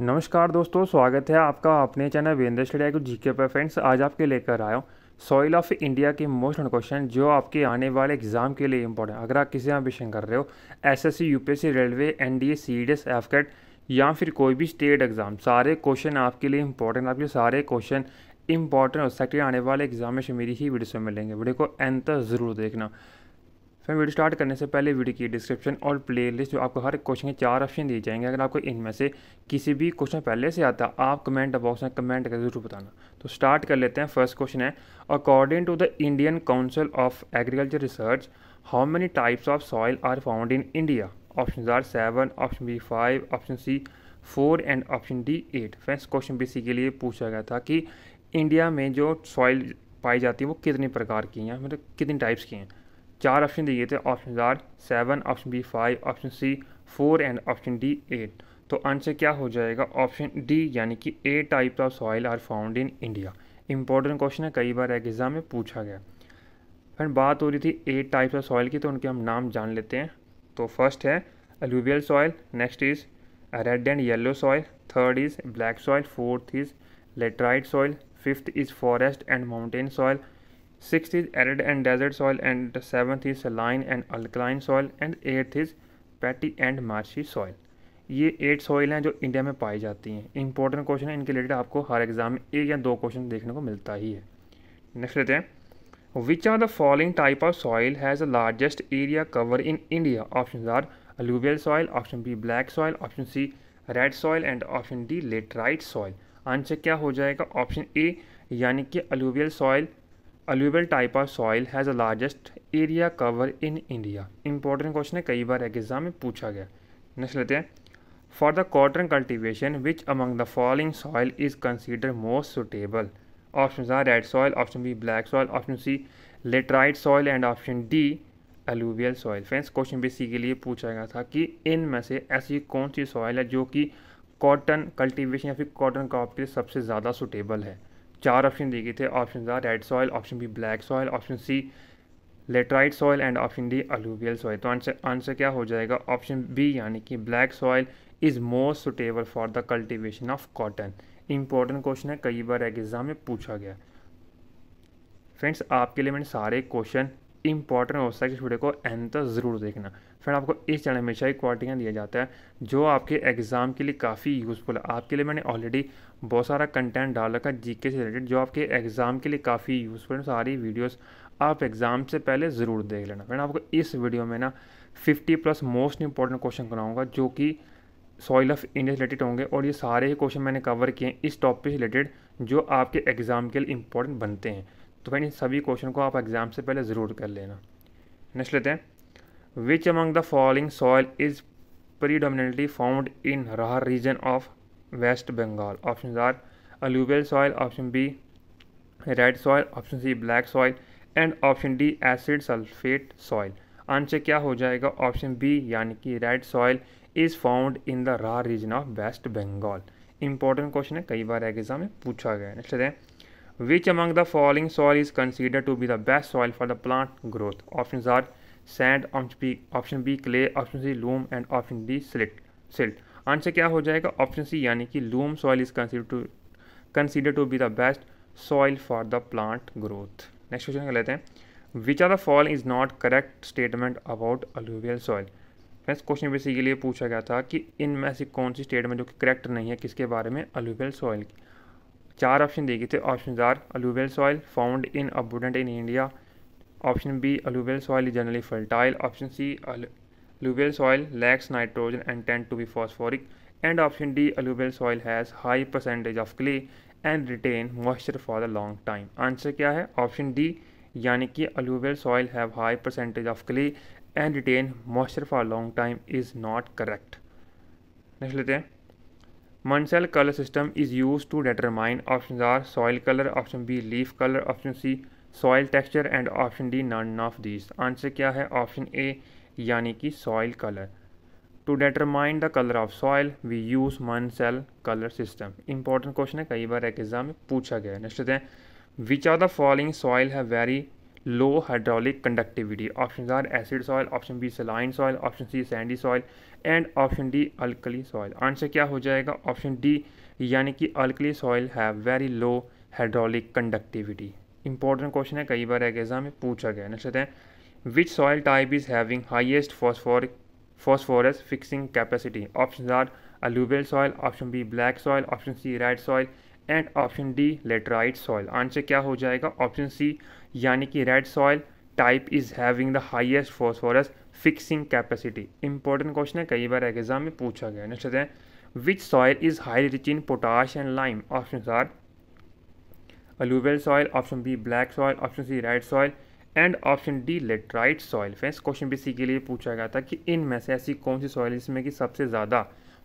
नमस्कार दोस्तों स्वागत है आपका अपने चैनल वीरेंद्र स्टडिया को जीके पर फ्रेंड्स आज आपके लेकर आया हूँ सॉइल ऑफ इंडिया के मोस्ट क्वेश्चन जो आपके आने वाले एग्जाम के लिए इंपॉर्टेंट अगर आप किसी एम्बिशन कर रहे हो SSC UPSC railway NDA CDS AFCAT या फिर कोई भी स्टेट एग्ज़ाम सारे क्वेश्चन आपके लिए इंपॉर्टेंट आपके सारे क्वेश्चन इंपॉर्टेंट हो सकते आने वाले एग्जाम में मेरी ही वीडियो से मिलेंगे वीडियो को एंतर ज़रूर देखना फिर वीडियो स्टार्ट करने से पहले वीडियो की डिस्क्रिप्शन और प्ले लिस्ट जो आपको हर क्वेश्चन के चार ऑप्शन दिए जाएंगे अगर आपको इनमें से किसी भी क्वेश्चन पहले से आता आप कमेंट बॉक्स में कमेंट करके ज़रूर बताना तो स्टार्ट कर लेते हैं फर्स्ट क्वेश्चन है according to the Indian council of agriculture research how many types of soil are found in India option A seven option B five option C four and option D eight friends question B C के लिए पूछा गया था कि India में जो soil पाई जाती है वो कितने प्रकार की हैं मतलब कितनी टाइप्स की हैं चार ऑप्शन दिए थे option A seven option B five option C four and option D eight तो आंसर क्या हो जाएगा ऑप्शन डी यानी कि a types of soil are found in India important question है कई बार एग्जाम में पूछा गया फ्रेंड बात हो रही थी ए टाइप्स ऑफ सॉइल की तो उनके हम नाम जान लेते हैं तो फर्स्ट है alluvial soil next is red and yellow soil third is black soil fourth is laterite soil fifth is forest and mountain soil sixth is arid and desert soil and the seventh is saline and alkaline soil and eighth is peaty and marshy soil ये eight soil हैं जो India में पाई जाती हैं important question है इनके related आपको हर exam में एक या दो क्वेश्चन देखने को मिलता ही है नेक्स्ट लेते हैं which are the following type of soil has the largest area cover in India option A alluvial soil option B black soil option C red soil and option D laterite soil answer क्या हो जाएगा option A यानी कि alluvial soil अल्यूबल type of soil has a largest area cover in India important question है कई बार exam में पूछा गया नेक्स्ट लेते हैं for the cotton cultivation which among the following soil is consider most suitable option A red soil option B black soil option C laterite soil and option D alluvial soil friends question B C के लिए पूछा गया था कि इन में से ऐसी कौन सी सॉइल है जो कि कॉटन कल्टिवेशन या फिर कॉटन क्रॉप के लिए सबसे ज़्यादा सुटेबल है चार ऑप्शन दिए गए थे option A red soil option B black soil option C laterite soil and option D alluvial soil तो आंसर आंसर क्या हो जाएगा ऑप्शन बी यानी कि black soil is most suitable for the cultivation of cotton important question है कई बार exam में पूछा गया फ्रेंड्स आपके लिए मैंने सारे क्वेश्चन इंपॉर्टेंट हो सकता है वीडियो को एंड तक ज़रूर देखना फ्रेंड आपको इस चैनल में हमेशा ही क्वालिटियाँ दिया जाता है जो आपके एग्ज़ाम के लिए काफ़ी यूज़फुल है आपके लिए मैंने ऑलरेडी बहुत सारा कंटेंट डाल रखा है जीके से रिलेटेड जो आपके एग्ज़ाम के लिए काफ़ी यूज़फुल है सारी वीडियोस आप एग्ज़ाम से पहले ज़रूर देख लेना फ्रेंड आपको इस वीडियो में ना 50 प्लस मोस्ट इंपॉर्टेंट क्वेश्चन कराऊंगा जो कि सॉइल ऑफ इंडिया से रिलेटेड होंगे और ये सारे ही क्वेश्चन मैंने कवर किए हैं इस टॉपिक से रिलेटेड जो आपके एग्ज़ाम के लिए इंपॉर्टेंट बनते हैं तो फ्रेंड इन सभी क्वेश्चन को आप एग्ज़ाम से पहले ज़रूर कर लेना नेक्स्ट लेते हैं which among the following soil is predominantly found in Rarh region of West Bengal option A alluvial soil option B red soil option C black soil and option D acid sulphate soil answer क्या हो जाएगा option B यानी कि red soil is found in the Rarh region of West Bengal important question है कई बार exam में पूछा गया है नेक्स्ट है which among the following soil is consider to be the best soil for the plant growth option A sand B option B clay option C loam and option D silt silt answer क्या हो जाएगा option C यानी कि loam soil is consider to consider to be the best soil for the plant growth next question कर लेते हैं which are the fall is not correct statement about alluvial soil friends question basically पूछा गया था कि इनमें से कौन सी स्टेटमेंट जो कि करेक्ट नहीं है किसके बारे में अलूवियल सॉइल की चार ऑप्शन दिए गए थे option A alluvial soil found in abundant in India option B alluvial soil is generally fertile option C Alluvial soil lacks nitrogen and tend to be phosphoric and option D alluvial soil has high percentage of clay and retain moisture for a long time. answer kya hai option d yani ki alluvial soil have high percentage of clay and retain moisture for a long time is not correct. next lete hain Munsell color system is used to determine options are soil color option b leaf color option c soil texture and option d none of these answer kya hai option a यानी कि soil colour to determine the colour of soil we use Munsell colour system important question है कई बार एक exam में पूछा गया है next है which are the following soil है very low hydraulic conductivity option A acid soil option B saline soil option C sandy soil and option D alkali soil answer क्या हो जाएगा ऑप्शन डी यानी कि अल्कली सॉइल है very low hydraulic conductivity important question है कई बार एक exam में पूछा गया नेक्स्ट है which soil type is having highest phosphoric phosphorus fixing capacity options are alluvial soil option b black soil option c red soil and option D laterite soil answer क्या हो जाएगा ऑप्शन सी यानी कि red soil type is having the highest phosphorus fixing capacity important question है कई बार exam में पूछा गया नेक्स्ट है which soil is high rich in potash and lime option A alluvial soil option B black soil option C red soil and option D laterite soil friends question B C के लिए पूछा गया था कि इनमें से ऐसी कौन सी सॉइल जिसमें कि सबसे ज़्यादा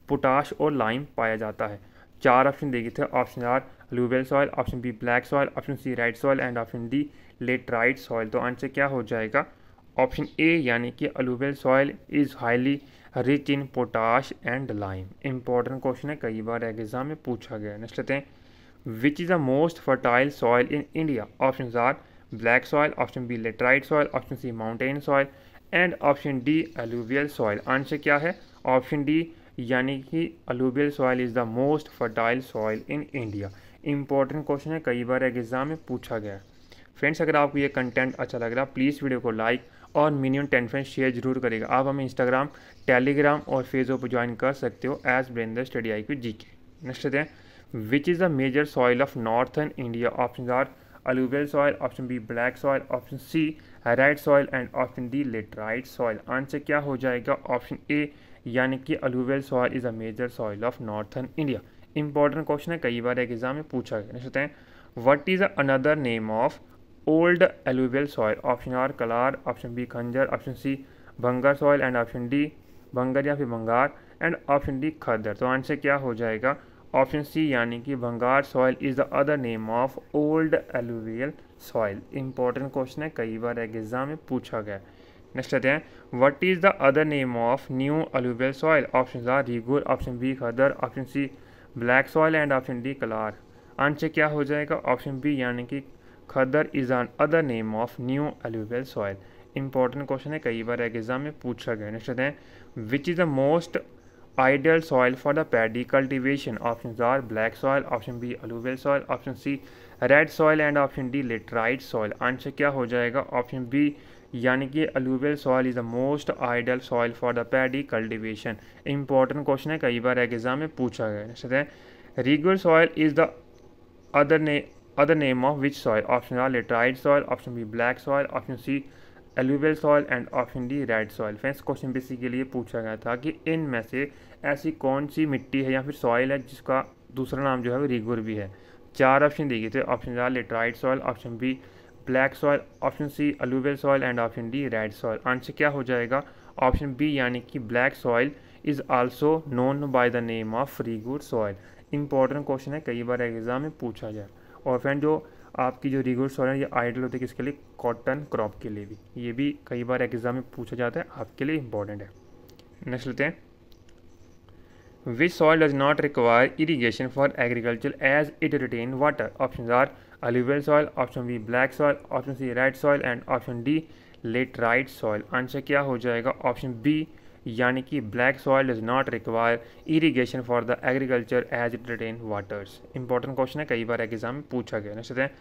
पोटाश और लाइम पाया जाता है चार ऑप्शन देखे थे option A alluvial soil option B black soil option C right soil and option D laterite soil तो आंसर क्या हो जाएगा ऑप्शन ए यानी कि अलूबेल soil is highly rich in potash and lime important question है कई बार एग्जाम में पूछा गया नेक्स्ट लेते हैं which is the most fertile soil in India option A black soil option B laterite soil option C mountain soil and option D alluvial soil answer क्या है ऑप्शन डी यानी कि alluvial soil is the most fertile soil in India important question है कई बार exam में पूछा गया है फ्रेंड्स अगर आपको ये कंटेंट अच्छा लग रहा है प्लीज़ वीडियो को लाइक और मिनिमम टेन फ्रेंड्स शेयर जरूर करेगा आप हमें इंस्टाग्राम टेलीग्राम और फेसबुक पर ज्वाइन कर सकते हो एज ब्रेंदर स्टडी आई क्यू जी के नेक्स्ट देते हैं which is the major soil of northern India option A alluvial soil option b black soil option c arid soil and option D laterite soil answer क्या हो जाएगा option A यानी कि अलूवेल soil is a major soil of northern India important question है कई बार exam में पूछा गया सोचते हैं what is another name of old alluvial soil option A kallar option B खंजर option C bhangar soil and option D bhangar या फिर भंगार एंड ऑप्शन डी खदर तो आंसर क्या हो जाएगा ऑप्शन सी यानी कि bhangar soil is the other name of old alluvial soil important question है कई बार एग्जाम में पूछा गया नेक्स्ट आते हैं what is the other name of new alluvial soil option A regur option B khadar option C black soil and option D kallar answer क्या हो जाएगा ऑप्शन बी यानी कि khadar is another name of new alluvial soil important question है कई बार exam में पूछा गया नेक्स्ट आते हैं which is the most ideal soil for the paddy cultivation options are black soil option b alluvial soil option c red soil and option D laterite soil answer क्या हो जाएगा ऑप्शन बी यानी कि alluvial soil is the most ideal soil for the paddy cultivation important question है कई बार exam में पूछा गया है regur soil is the other ने other name of which soil option A laterite soil option B black soil option C alluvial soil and option D red soil friends question basic के लिए पूछा गया था कि इन में से ऐसी कौन सी मिट्टी है या फिर सॉइल है जिसका दूसरा नाम जो है वो रिगुर भी है चार ऑप्शन दिए गए थे option A laterite soil option B black soil option C alluvial soil and option D red soil answer क्या हो जाएगा ऑप्शन बी यानी कि black soil is also known by the name of regur soil important question है कई बार exam में पूछा जाए और फ्रेंड जो आपकी जो रिगोर्स हो है हैं ये आइडल होते हैं किसके लिए कॉटन क्रॉप के लिए भी ये भी कई बार एग्जाम में पूछा जाता है आपके लिए इंपॉर्टेंट है नेक्स्ट लेते हैं which soil does not require irrigation for agriculture as it retain water option A alluvial soil option B black soil option C red soil and option D laterite soil answer क्या हो जाएगा option B यानी कि black soil is not require irrigation for the agriculture as it retain waters important question है कई बार exam में पूछा गया सकते है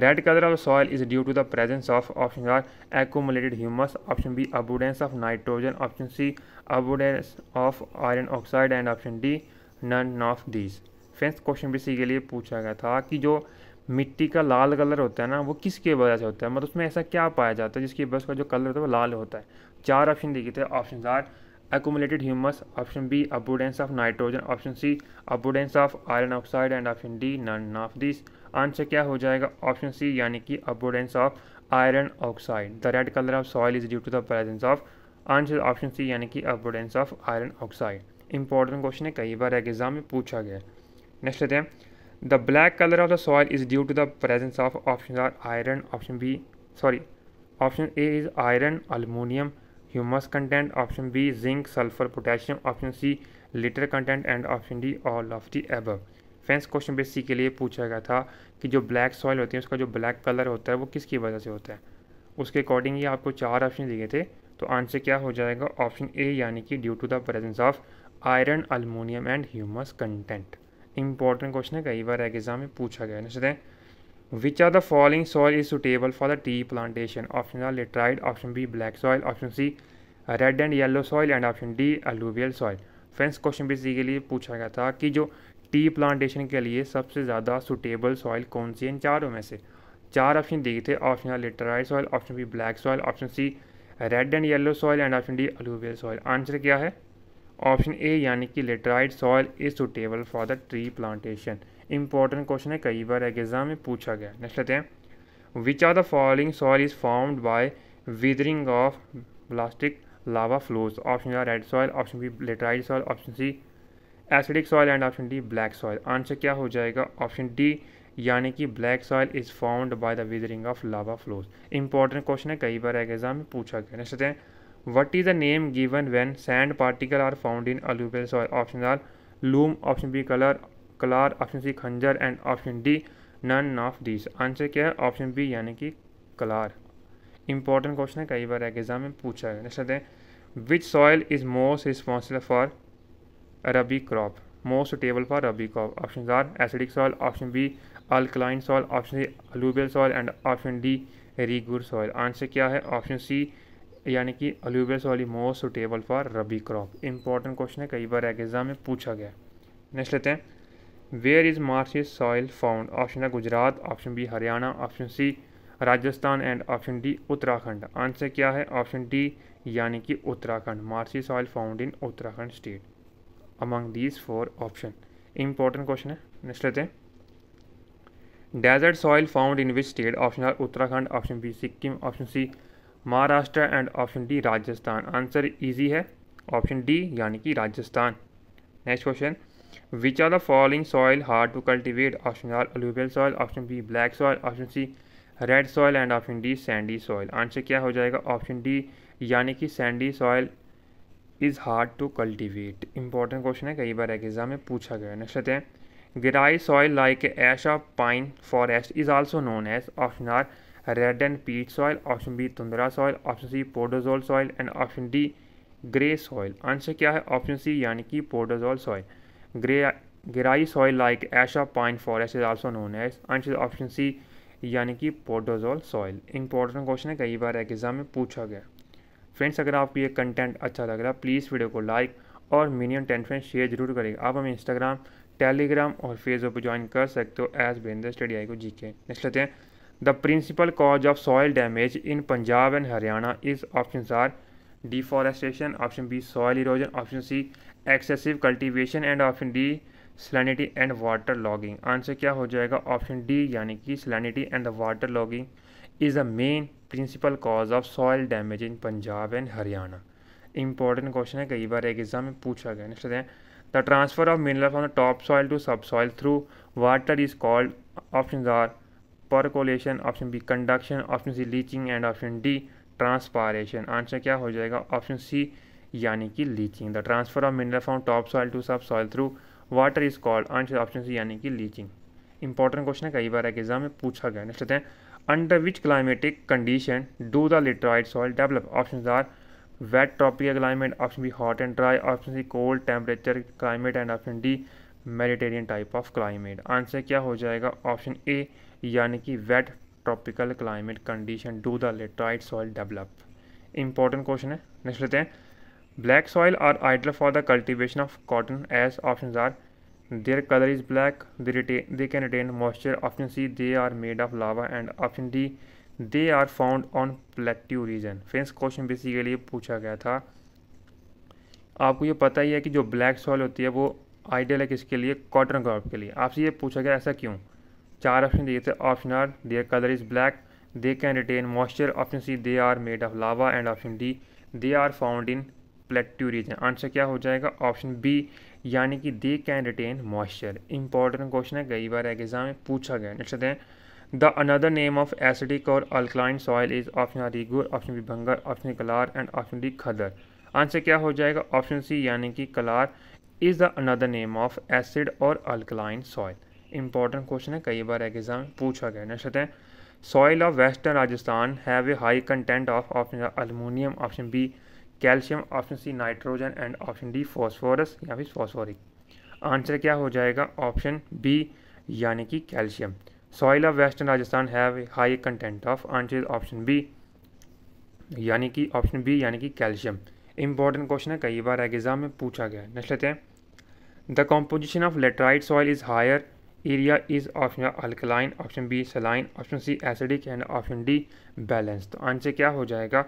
red colour of soil is due to the presence of option A accumulated humus option B abundance of nitrogen option C abundance of iron oxide and option D none of these friends question B के लिए पूछा गया था कि जो मिट्टी का लाल colour होता है ना वो किसके वजह से होता है मतलब उसमें ऐसा क्या पाया जाता है जिसकी बस का जो कलर होता है वो लाल होता है चार ऑप्शन देखे थे option A accumulated humus option B abundance of nitrogen option C abundance of iron oxide and option D none of these answer क्या हो जाएगा ऑप्शन सी यानी कि abundance of iron oxide the red colour of soil is due to the presence of answer option C यानी कि abundance of iron oxide important question है कई बार एग्जाम में पूछा गया नेक्स्ट लेते हैं the black colour of the soil is due to the presence of option A iron option B sorry option A is iron aluminium humus content option B zinc sulphur potassium option C litter content and option D all of the above friends question base C के लिए पूछा गया था कि जो black soil होती है उसका जो ब्लैक कलर होता है वो किसकी वजह से होता है उसके अकॉर्डिंग ही आपको चार ऑप्शन दिए थे तो आंसर क्या हो जाएगा ऑप्शन ए यानी कि due to the presence of iron aluminium and humus content important question है कई बार एग्जाम में पूछा गया है ना Which of the following soil is suitable for the tea plantation? Option A laterite, option B black soil, option C red and yellow soil and option D alluvial soil friends question basically पूछा गया था कि जो tea plantation के लिए सबसे ज़्यादा suitable soil कौन सी है इन चारों में से चार ऑप्शन दिए थे option A laterite soil option B black soil option C red and yellow soil and option D alluvial soil answer क्या है ऑप्शन ए यानी कि laterite soil is suitable for the tree plantation important question है कई बार exam में पूछा गया नेक्स्ट लेते हैं which are the following soil is formed by weathering of plastic lava flows option A red soil option B laterite soil option C acidic soil and option D black soil answer क्या हो जाएगा option D यानी कि black soil is formed by the weathering of lava flows important question है कई बार exam में पूछा गया नेक्स्ट हैं what is the name given when sand particle are found in alluvial soil option A loam option B colour kallar option C khadar and option D none of this answer क्या है option B यानी कि colour important question है कई बार exam में पूछा है नेक्स्ट है which soil is most responsible for rabi crop most suitable for rabi crop option A acidic soil option B alkaline soil option C अलूबियल soil and option D regur soil answer क्या है ऑप्शन सी यानी कि अलूबियल is most suitable for rabi crop important question है कई बार exam में पूछा गया नेक्स्ट लेते हैं where is marshy soil found option A Gujarat option B Haryana option C Rajasthan and option D Uttarakhand answer क्या है ऑप्शन डी यानी कि Uttarakhand marshy soil found in Uttarakhand state among these four option important question है नेक्स्ट लेते हैं desert soil found in which state option A Uttarakhand option B Sikkim option C Maharashtra and option D Rajasthan answer easy है option D यानी कि Rajasthan next question which are the following soil hard to cultivate option A alluvial soil option B black soil option C red soil and option D sandy soil answer क्या हो जाएगा option D यानी कि sandy soil is hard to cultivate important question है कई बार एक exam में पूछा गया नेक्स्ट आते हैं grey soil like ash of pine forest is also known as option A red and peat soil option B tundra soil option C podzol soil and option D grey soil answer क्या है option C यानी कि podzol soil grey soil like like Asha pine forest is also known as and is यानी कि podzol soil important question है कई बार exam में पूछा गया फ्रेंड्स अगर आपको ये कंटेंट अच्छा लग रहा है प्लीज़ वीडियो को लाइक और मिनिमम टेन फ्रेंड शेयर जरूर करेगा आप हमें इंस्टाग्राम टेलीग्राम और फेसबुक पर ज्वाइन कर सकते हो एज बेंदर स्टडी आई को जी के नेक्स्ट लेते हैं the principal cause of soil damage in Punjab and Haryana is option A deforestation option B soil erosion option C excessive cultivation and option D salinity and water logging answer क्या हो जाएगा option D यानी कि salinity and the water logging is the main principal cause of soil damage in Punjab and Haryana important question है कई बार एक exam में पूछा गया नेक्स्ट है the transfer of mineral from the top soil to sub soil through water is called option A percolation option B conduction option C leaching and option D transpiration answer क्या हो जाएगा option C यानी कि leaching the transfer of mineral from top soil to sub soil through water is called answer option यानी कि leaching important question है कई बार एग्जाम में पूछा गया नेक्स्ट लेते हैं under which climatic condition do the laterite soil develop option A wet tropical climate option B hot and dry option C cold temperature climate and option D Mediterranean type of climate answer क्या हो जाएगा option A यानी कि wet tropical climate condition do the laterite soil develop important question है next लेते हैं black soil are ideal for the cultivation of cotton as option are there colour is black they can they moisture option C they are made of lava and option D they are found on plateau region friends question basically पूछा गया था आपको ये पता ही है कि जो black soil होती है वो आइडियल है किसके लिए कॉटन क्रॉप के लिए आपसे ये पूछा गया ऐसा क्यों चार ऑप्शन दिए थे option are there colour is black they can retain moisture option C they are made of lava and option D they are found in plateaus हैं आंसर क्या हो जाएगा ऑप्शन बी यानी कि दे कैन रिटेन मॉइस्चर इंपॉर्टेंट क्वेश्चन है कई बार एग्जाम में पूछा गया next then the another name of acidic और alkaline soil is option are D option B bhangar option colour and option D khadar answer क्या हो जाएगा ऑप्शन सी यानी कि kallar is the another name of acid और अल्कलाइन सॉइल इंपॉर्टेंट क्वेश्चन है कई बार एग्जाम में पूछा गया नेक्स्ट है soil of western Rajasthan have a high content of option aluminium option B calcium option C nitrogen and option D phosphorus या फिर फॉस्फोरिक आंसर क्या हो जाएगा ऑप्शन बी यानी कि calcium soil of western Rajasthan have high content of answer is option B यानी कि option B यानी कि कैल्शियम इंपॉर्टेंट क्वेश्चन है कई बार एग्जाम में पूछा गया है नेक्स्ट लेते हैं the composition of laterite soil is higher area is option alkaline option B saline option C acidic and option D balance तो आंसर क्या हो जाएगा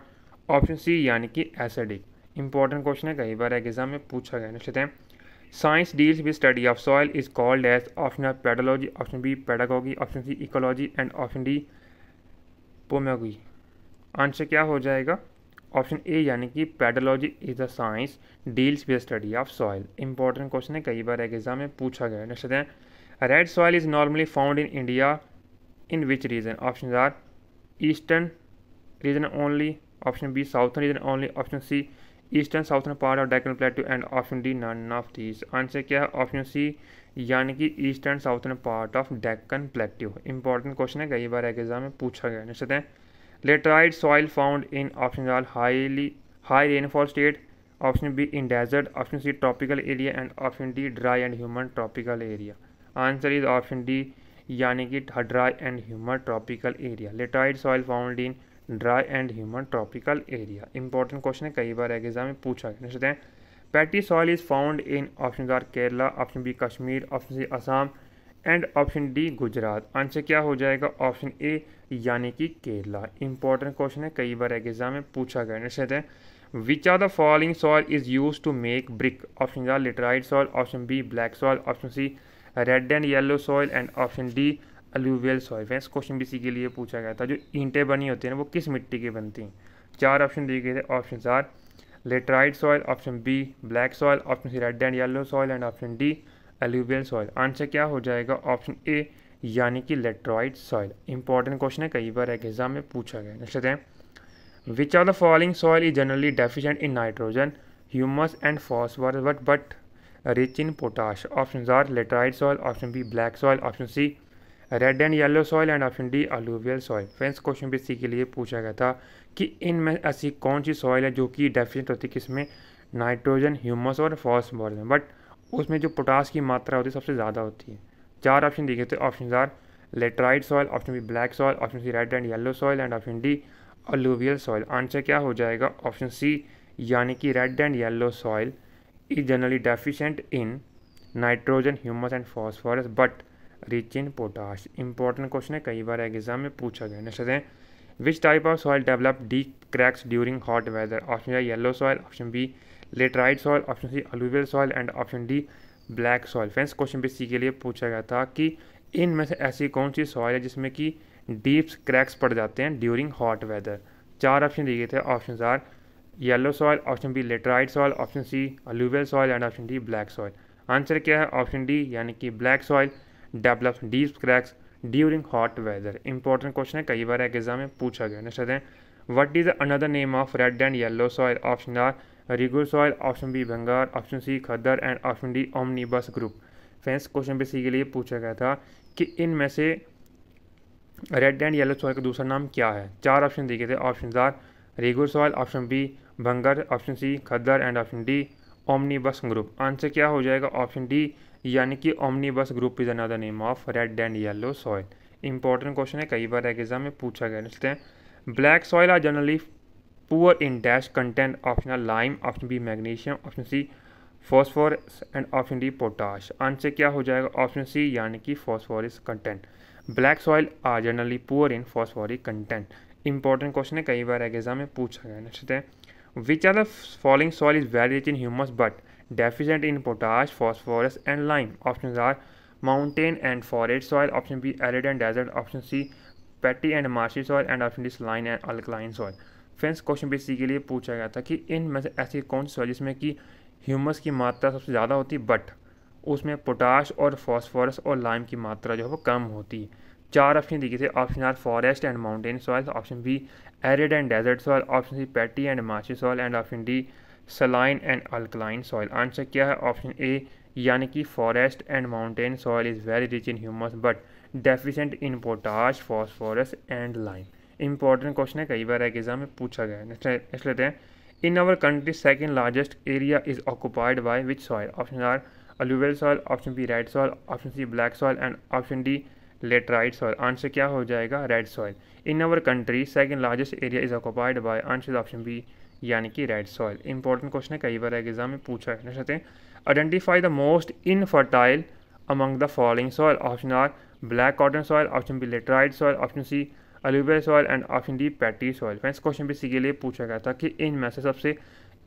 ऑप्शन सी यानी कि एसिडिक इंपॉर्टेंट क्वेश्चन है कई बार एग्जाम में पूछा गया नेक्स्ट है science deals with study of soil is called as option of pedology option B pedagogy option C ecology and option D pomology answer क्या हो जाएगा ऑप्शन ए यानी कि pedology is the science deals with study of soil important question है कई बार exam में पूछा गया नेक्स्ट है red soil is normally found in India in which region option A eastern region only option B south region only option C eastern southern part of Deccan plateau and option D none of these answer क्या है option C यानी कि eastern southern part of Deccan plateau important question है कई बार exam में पूछा गया निश्चित है laterite soil found in option A highly high rainfall state option B in desert option C tropical area and option D dry and human tropical area answer is option D यानी कि dry and human tropical area laterite soil found in dry and human tropical area important question है कई बार exam में पूछा गया सकते हैं peaty soil is found in option A Kerala option B Kashmir option C Assam and option D Gujarat answer क्या हो जाएगा ऑप्शन ए यानी कि केरला इंपॉर्टेंट क्वेश्चन है कई बार एग्जाम में पूछा गया निश्चित है which are the following soil is use to make brick option A laterite soil option B black soil option C red and yellow soil and option D alluvial soil है इस क्वेश्चन बी सी के लिए पूछा गया था जो ईंटें बनी होती हैं वो किस मिट्टी की बनती हैं चार ऑप्शन दिए गए थे option A laterite soil option B black soil option C red and yellow soil and option D alluvial soil answer क्या हो जाएगा ऑप्शन ए यानी कि लेट्रॉइड सॉइल इंपॉर्टेंट क्वेश्चन है कई बार एक एग्जाम में पूछा गया नेक्स्ट लेते हैं which are the following soil is generally deficient in nitrogen humus and phosphorus but but rich in potash option A laterite soil option B black soil option C red and yellow soil and option D alluvial soil friends question भी इसी के लिए पूछा गया था कि इनमें ऐसी कौन सी सॉइल है जो कि डेफिशेंट होती है किसमें नाइट्रोजन ह्यूमस और फॉसफोरस में बट उसमें जो पोटास की मात्रा होती है सबसे ज़्यादा होती है चार ऑप्शन दिखे थे option A laterite soil option B black soil option C red and yellow soil and option D alluvial soil answer क्या हो जाएगा ऑप्शन सी यानी कि red and yellow soil is generally deficient in nitrogen humus and phosphorus but rich in potash important question है कई बार exam में पूछा गया नेक्स्ट है which type of soil develop deep cracks during hot weather option A yellow soil option B laterite soil option C alluvial soil and option D black soil friends question B C के लिए पूछा गया था कि इनमें से ऐसी कौन सी सॉइल है जिसमें कि डीप क्रैक्स पड़ जाते हैं ड्यूरिंग हॉट वेदर चार ऑप्शन दिए गए थे option A yellow soil option B laterite soil option C alluvial soil and option D black soil answer क्या है ऑप्शन डी यानी कि black soil develop deep cracks during hot weather important question है कई बार एग्जाम में पूछा गया नेक्स्ट है what is another name of red and yellow soil option A regular soil option B भंगार option C khadar and option D omnibus group friends question पे सी के लिए पूछा गया था कि इनमें से रेड एंड येलो सॉयल का दूसरा नाम क्या है चार ऑप्शन दिए थे option A regur soil option B bhangar option C khadar and option D omnibus group answer क्या हो जाएगा ऑप्शन डी यानी कि omnibus group is another name of red and yellow soil important question है कई बार एग्जाम में पूछा गया लिखते black soil are generally poor in dash content option A lime option B magnesium option C phosphorus and option D potash answer क्या हो जाएगा ऑप्शन सी यानी कि phosphorus content black soil are generally poor in phosphoric content important question है कई बार exam में पूछा गया नेक्स्ट है which are the following soil is very rich in humus but deficient in potash, phosphorus and lime. Options are mountain and forage soil, option B arid and desert, option C peaty and marshy soil and option D saline and alkaline soil friends question B C के लिए पूछा गया था कि इन में से ऐसी कौन सी सॉइल जिसमें कि ह्यूमस की मात्रा सबसे ज़्यादा होती बट उसमें पोटाश और फॉस्फोरस और लाइम की मात्रा जो है वो कम होती है चार ऑप्शन दिखे थे option A forest and mountain soil option B arid and desert soil option C peaty and marshy soil and option D saline and alkaline soil answer क्या है ऑप्शन ए यानी कि forest and mountain soil is very rich in humus but deficient in potash phosphorus and lime important question है कई बार एक exam में पूछा गया है नेक्स्ट लेते हैं in our country second largest area is occupied by which soil option A alluvial soil option B red soil option C black soil and option D laterite soil answer क्या हो जाएगा red soil in our country second largest area is occupied by answer option B यानी कि red soil important question है कई बार exam में पूछा है सकते identify the most infertile among the following soil option A black cotton soil option B laterite soil option C अल्यूबियल soil and option D peaty soil friends question भी इसी के लिए पूछा गया था कि इन में से सबसे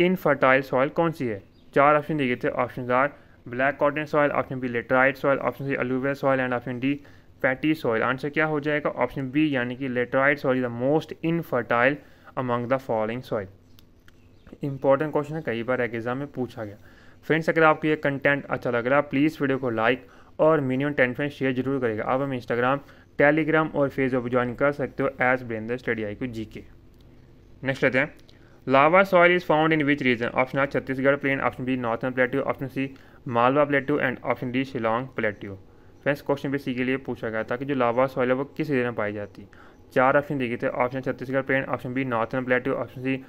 इनफर्टाइल सॉइल कौन सी है चार ऑप्शन दिए गए थे option A black cotton soil option B laterite soil option C अल्यूबियल soil and option D peaty soil answer क्या हो जाएगा ऑप्शन बी यानी कि laterite soil is the most infertile among the following soil important question है कई बार exam में पूछा गया फ्रेंड्स अगर आपको ये कंटेंट अच्छा लग रहा है प्लीज़ वीडियो को लाइक और मिनिमम टेन फ्रेंड शेयर जरूर करेगा आप हम इंस्टाग्राम टेलीग्राम और फेसबुक ज्वाइन कर सकते हो एज ब्रेंदर स्टडी आई क्यू जी के नेक्स्ट रहते हैं lava soil is found in which region option A Chhattisgarh plain option B northern plateau option C Malwa plateau and option D Shillong plateau friends question भी सी के लिए पूछा गया था कि जो लावा सॉइल है वो किस रीजन में पाई जाती है चार ऑप्शन देखे थे option Chhattisgarh plain option B northern plateau option C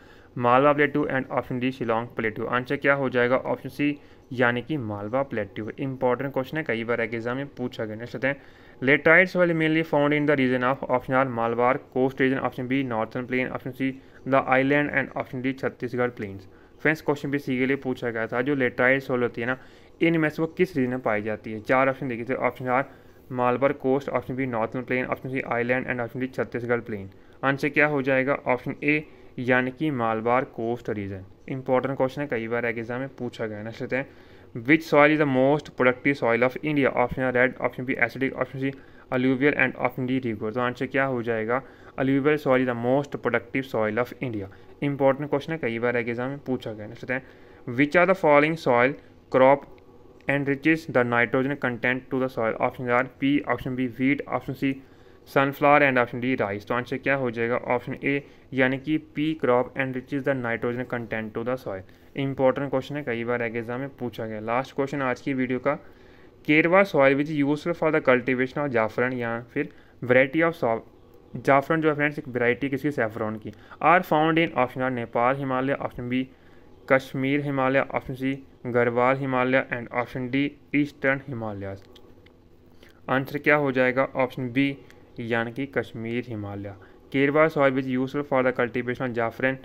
Malwa plateau and option D Shillong plateau answer क्या हो जाएगा ऑप्शन सी यानी कि मालवा प्लेट्यू इंपॉर्टेंट क्वेश्चन है कई बार एग्जाम में पूछा गया नेक्स्ट हैं लेटाइट्स वाले mainly found in the region of option A Malabar coast region option B northern plain option C the island and option D Chhattisgarh plains friends question भी सी के लिए पूछा गया था जो लेटाइड सॉल होती है ना इनमें से वो किस रीजन में पाई जाती है चार ऑप्शन देखिए थे option A Malabar coast option B northern plain option C island and option D Chhattisgarh plain answer क्या हो जाएगा ऑप्शन ए यानी कि Malabar coast region important question है कई बार एग्जाम में पूछा गया नेक्स्ट लेते हैं which soil is the most productive soil of India option red option B acidic option C alluvial and option D regur तो आंसर क्या हो जाएगा alluvial soil is the most productive soil of India important question है कई बार exam में पूछा गया नेक्स्ट लेते हैं which are the following soil crop and is the nitrogen content to the soil option A pea option B wheat option C sunflower and option D rice तो answer क्या हो जाएगा ऑप्शन ए यानी कि pea crop and rich is the nitrogen content to the soil important question है कई बार exam में पूछा गया लास्ट क्वेश्चन आज की वीडियो का karewa soil which useful for the cultivation of zafran या फिर वराइटी ऑफ सॉ जाफरन जो है फ्रेंड्स एक वैरायटी किसी सेफरन की are found in option A Nepal Himalaya option B Kashmir Himalaya option C Garhwal Himalaya and option D eastern Himalaya answer क्या हो जाएगा ऑप्शन बी यानी कि Kashmir Himalaya karewa soil which useful for the cultivation of zafran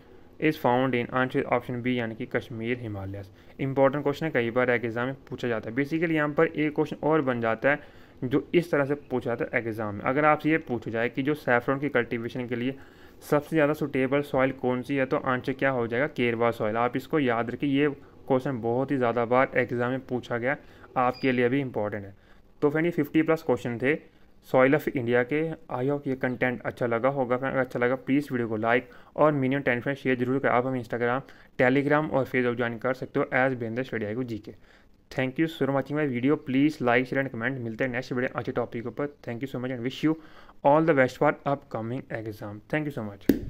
is found in answer option B यानी कि Kashmir Himalaya important question है कई बार एग्जाम में पूछा जाता है बेसिकली यहाँ पर एक क्वेश्चन और बन जाता है जो इस तरह से पूछा जाता है एग्ज़ाम में अगर आपसे ये पूछा जाए कि जो सैफ्रॉन की कल्टीवेशन के लिए सबसे ज़्यादा सुटेबल सॉइल कौन सी है तो आंसर क्या हो जाएगा केरवा सॉइल आप इसको याद रखिए ये क्वेश्चन बहुत ही ज़्यादा बार एग्ज़ाम में पूछा गया आपके लिए भी इंपॉर्टेंट है तो फ्रेंड ये फिफ्टी प्लस क्वेश्चन थे सॉइल ऑफ इंडिया के आई होप ये कंटेंट अच्छा लगा होगा अगर अच्छा लगा प्लीज़ वीडियो को लाइक और मिनिमम टेन फ्रेंड शेयर जरूर करें आप हमें इंस्टाग्राम टेलीग्राम और फेसबुक ज्वाइन कर सकते हो एज बेंद्र स्टडी को जी के thank you so much my video please like share and comment मिलते हैं नेक्स्ट वीडियो अच्छे टॉपिक के ऊपर thank you so much and wish you all the best for upcoming exam thank you so much